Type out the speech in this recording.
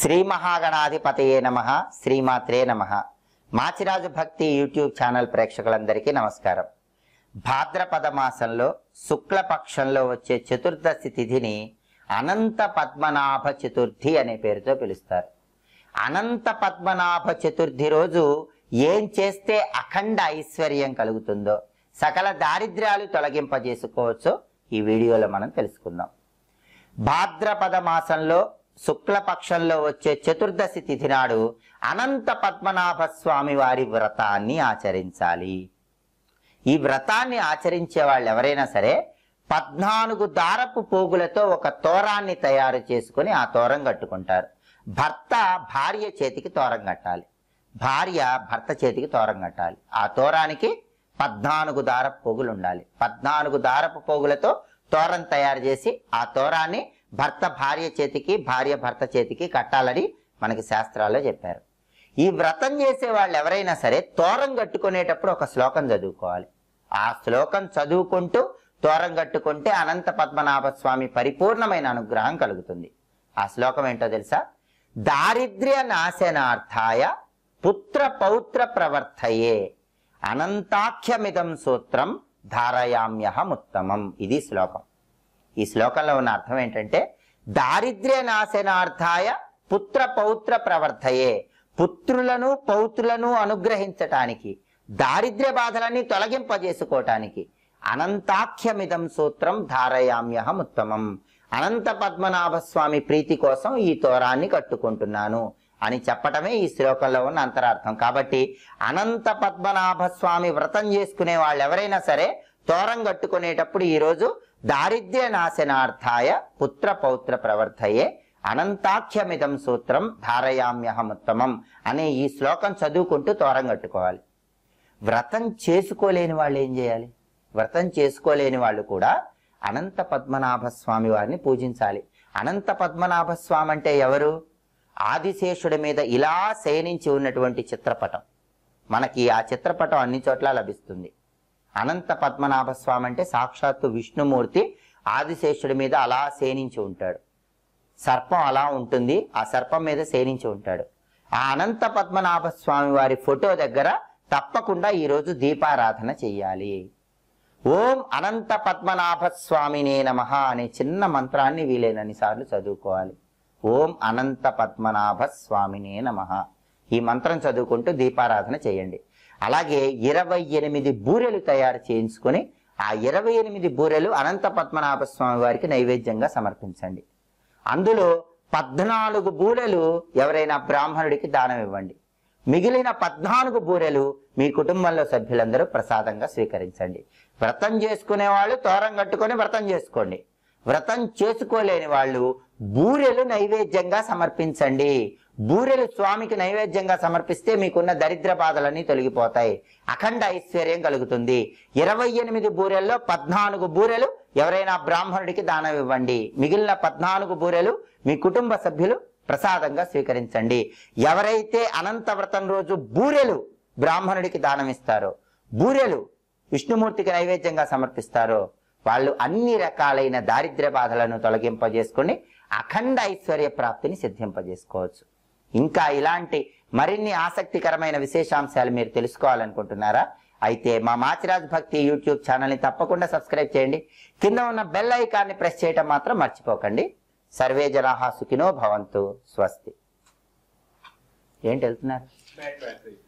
శ్రీ మహాగణాధిపతయే నమ శ్రీమాత్రే నమ మాచిరాజు భక్తి యూట్యూబ్ ఛానల్ ప్రేక్షకులందరికీ నమస్కారం భాద్రపద మాసంలో శుక్లపక్షంలో వచ్చే చతుర్దశి తిథిని అనంత పద్మనాభ చతుర్థి అనే పేరుతో పిలుస్తారు అనంత పద్మనాభ చతుర్థి రోజు ఏం చేస్తే అఖండ ఐశ్వర్యం కలుగుతుందో సకల దారిద్ర్యాలు తొలగింపజేసుకోవచ్చో ఈ వీడియోలో మనం తెలుసుకుందాం భాద్రపద మాసంలో శుక్లపక్షంలో వచ్చే చతుర్దశి తిథి నాడు అనంత పద్మనాభ స్వామి వారి వ్రతాన్ని ఆచరించాలి ఈ వ్రతాన్ని ఆచరించే వాళ్ళు ఎవరైనా సరే పద్నాలుగు దారపు పోగులతో ఒక తోరాన్ని తయారు చేసుకుని ఆ తోరం కట్టుకుంటారు భర్త భార్య చేతికి తోరం కట్టాలి భార్య భర్త చేతికి తోరం కట్టాలి ఆ తోరానికి పద్నాలుగు దారపు పోగులు ఉండాలి పద్నాలుగు దారపు పోగులతో తోరం తయారు చేసి ఆ తోరాన్ని భర్త భార్య చేతికి భార్య భర్త చేతికి కట్టాలని మనకి శాస్త్రాల్లో చెప్పారు ఈ వ్రతం చేసే వాళ్ళు ఎవరైనా సరే తోరం కట్టుకునేటప్పుడు ఒక శ్లోకం చదువుకోవాలి ఆ శ్లోకం చదువుకుంటూ తోరం కట్టుకుంటే అనంత పద్మనాభ స్వామి పరిపూర్ణమైన అనుగ్రహం కలుగుతుంది ఆ శ్లోకం ఏంటో తెలుసా దారిద్ర్య నాశనార్థాయ పుత్ర పౌత్ర ప్రవర్తయే అనంతాఖ్యమిదం సూత్రం ధారయామ్యహముత్తమం ఇది శ్లోకం ఈ శ్లోకంలో ఉన్న అర్థం ఏంటంటే దారిద్ర్య నాశనార్థాయ పుత్ర పౌత్ర ప్రవర్తయే పుత్రులను పౌత్రులను అనుగ్రహించటానికి దారిద్ర్య బాధలన్నీ తొలగింపజేసుకోవటానికి అనంతాఖ్యమిదం సూత్రం ధారయామ్యహం ఉత్తమం అనంత పద్మనాభస్వామి ప్రీతి కోసం ఈ తోరాన్ని కట్టుకుంటున్నాను అని చెప్పటమే ఈ శ్లోకంలో ఉన్న అంతరార్థం కాబట్టి అనంత పద్మనాభస్వామి వ్రతం చేసుకునే వాళ్ళు ఎవరైనా సరే తోరం కట్టుకునేటప్పుడు ఈరోజు దారిద్ర్య నాశనార్థాయ పుత్ర పౌత్ర ప్రవర్తయే అనంతాఖ్యమిదం సూత్రం ధారయామ్యహముత్తమం అనే ఈ శ్లోకం చదువుకుంటూ తోరం కట్టుకోవాలి వ్రతం చేసుకోలేని వాళ్ళు ఏం చేయాలి వ్రతం చేసుకోలేని వాళ్ళు కూడా అనంత పద్మనాభ స్వామి వారిని పూజించాలి అనంత పద్మనాభ స్వామి అంటే ఎవరు ఆదిశేషుడి మీద ఇలా శయనించి ఉన్నటువంటి చిత్రపటం మనకి ఆ చిత్రపటం అన్ని చోట్ల లభిస్తుంది అనంత పద్మనాభ స్వామి అంటే సాక్షాత్తు విష్ణుమూర్తి ఆదిశేషుడి మీద అలా సేనించి ఉంటాడు సర్పం అలా ఉంటుంది ఆ సర్పం మీద సేనించి ఉంటాడు ఆ అనంత పద్మనాభ స్వామి వారి ఫోటో దగ్గర తప్పకుండా ఈరోజు దీపారాధన చెయ్యాలి ఓం అనంత పద్మనాభ స్వామినే నమ అనే చిన్న మంత్రాన్ని వీలైనన్ని సార్లు చదువుకోవాలి ఓం అనంత పద్మనాభ స్వామినే నమ ఈ మంత్రం చదువుకుంటూ దీపారాధన చేయండి అలాగే ఇరవై ఎనిమిది బూరెలు తయారు చేయించుకొని ఆ ఇరవై ఎనిమిది బూరెలు అనంత పద్మనాభ స్వామి వారికి నైవేద్యంగా సమర్పించండి అందులో పద్నాలుగు బూరెలు ఎవరైనా బ్రాహ్మణుడికి దానం ఇవ్వండి మిగిలిన పద్నాలుగు బూరెలు మీ కుటుంబంలో సభ్యులందరూ ప్రసాదంగా స్వీకరించండి వ్రతం చేసుకునే వాళ్ళు తోరం కట్టుకొని వ్రతం చేసుకోండి వ్రతం చేసుకోలేని వాళ్ళు బూరెలు నైవేద్యంగా సమర్పించండి బూరెలు స్వామికి నైవేద్యంగా సమర్పిస్తే మీకున్న దరిద్ర బాధలన్నీ తొలగిపోతాయి అఖండ ఐశ్వర్యం కలుగుతుంది ఇరవై ఎనిమిది బూరెల్లో పద్నాలుగు బూరెలు ఎవరైనా బ్రాహ్మణుడికి దానం ఇవ్వండి మిగిలిన పద్నాలుగు బూరెలు మీ కుటుంబ సభ్యులు ప్రసాదంగా స్వీకరించండి ఎవరైతే అనంత వ్రతం రోజు బూరెలు బ్రాహ్మణుడికి దానం ఇస్తారో బూరెలు విష్ణుమూర్తికి నైవేద్యంగా సమర్పిస్తారో వాళ్ళు అన్ని రకాలైన దారిద్ర్య బాధలను తొలగింపజేసుకుని అఖండ ఐశ్వర్య ప్రాప్తిని సిద్ధింపజేసుకోవచ్చు ఇంకా ఇలాంటి మరిన్ని ఆసక్తికరమైన విశేషాంశాలు మీరు తెలుసుకోవాలనుకుంటున్నారా అయితే మా మాచిరాజ్ భక్తి యూట్యూబ్ ఛానల్ని తప్పకుండా సబ్స్క్రైబ్ చేయండి కింద ఉన్న బెల్ ఐకాన్ని ప్రెస్ చేయటం మాత్రం మర్చిపోకండి సర్వే జనాహా సుఖినో భవంతు స్వస్తి ఏంటి వెళ్తున్నారు